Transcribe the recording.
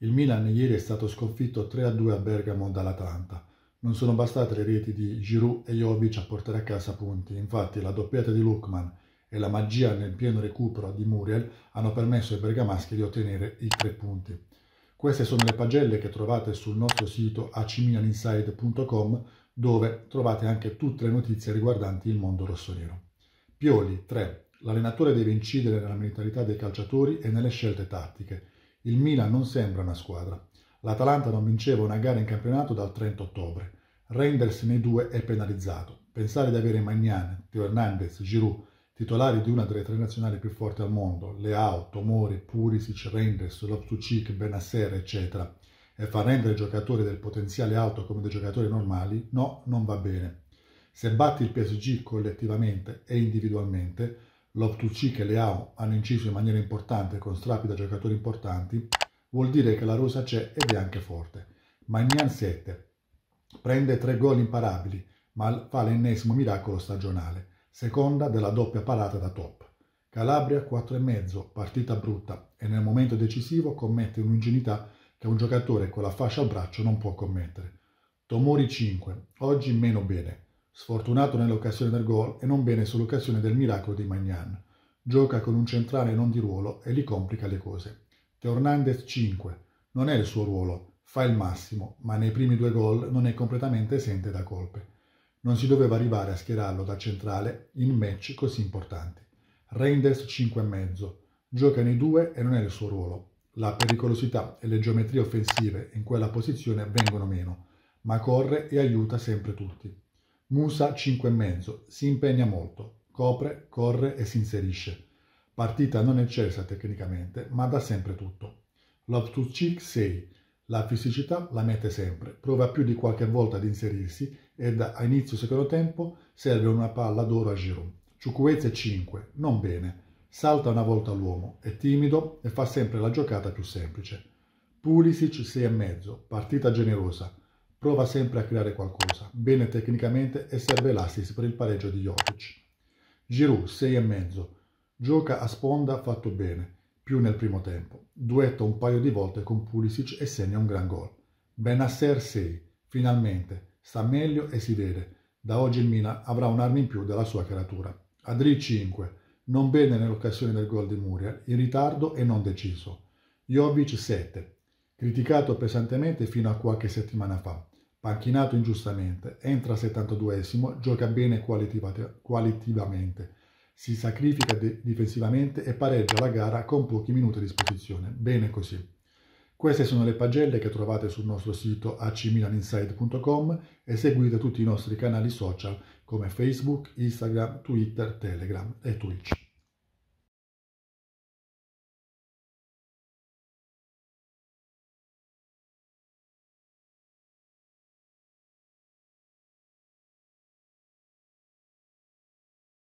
Il Milan ieri è stato sconfitto 3-2 a Bergamo dall'Atalanta. Non sono bastate le reti di Giroud e Jovic a portare a casa punti, infatti la doppiata di Lukman e la magia nel pieno recupero di Muriel hanno permesso ai bergamaschi di ottenere i tre punti. Queste sono le pagelle che trovate sul nostro sito acmilaninside.com dove trovate anche tutte le notizie riguardanti il mondo rossonero. Pioli 3. L'allenatore deve incidere nella mentalità dei calciatori e nelle scelte tattiche il Milan non sembra una squadra. L'Atalanta non vinceva una gara in campionato dal 30 ottobre. Rendersi nei due è penalizzato. Pensare di avere Magnan, Tio Hernandez, Giroud, titolari di una delle tre nazionali più forti al mondo, Leao, Tomori, Purisic, Renders, Loftucic, Benasser, eccetera, e far rendere giocatori del potenziale alto come dei giocatori normali, no, non va bene. Se batti il PSG collettivamente e individualmente, l'Op2C che Leao hanno inciso in maniera importante con strappi da giocatori importanti, vuol dire che la rosa c'è ed è anche forte. Magnan 7 prende tre gol imparabili, ma fa l'ennesimo miracolo stagionale, seconda della doppia parata da top. Calabria 4,5, partita brutta, e nel momento decisivo commette un'ingenuità che un giocatore con la fascia al braccio non può commettere. Tomori 5, oggi meno bene, sfortunato nell'occasione del gol e non bene sull'occasione del miracolo di Magnan. Gioca con un centrale non di ruolo e li complica le cose. Hernandez 5. Non è il suo ruolo, fa il massimo, ma nei primi due gol non è completamente esente da colpe. Non si doveva arrivare a schierarlo da centrale in match così importanti. Reinders 5,5. Gioca nei due e non è il suo ruolo. La pericolosità e le geometrie offensive in quella posizione vengono meno, ma corre e aiuta sempre tutti. Musa 5,5. Si impegna molto, copre, corre e si inserisce. Partita non eccelsa tecnicamente, ma dà sempre tutto. Love to Cheek 6. La fisicità la mette sempre, prova più di qualche volta ad inserirsi ed a inizio secondo tempo serve una palla d'oro a Giroud. Ciucuezze 5, non bene, salta una volta l'uomo, è timido e fa sempre la giocata più semplice. Pulisic 6,5, partita generosa, prova sempre a creare qualcosa, bene tecnicamente e serve l'assist per il pareggio di Jokic. Giroud 6,5, gioca a sponda fatto bene, più nel primo tempo, duetta un paio di volte con Pulisic e segna un gran gol. Benasser 6, finalmente, sta meglio e si vede, da oggi il Mina avrà un'arma in più della sua caratura. Adri 5, non bene nell'occasione del gol di Muriel, in ritardo e non deciso. Jovic 7, criticato pesantemente fino a qualche settimana fa, Panchinato ingiustamente, entra al 72esimo, gioca bene qualitativamente, si sacrifica difensivamente e pareggia la gara con pochi minuti a disposizione. Bene così. Queste sono le pagelle che trovate sul nostro sito acmilaninside.com e seguite tutti i nostri canali social come Facebook, Instagram, Twitter, Telegram e Twitch.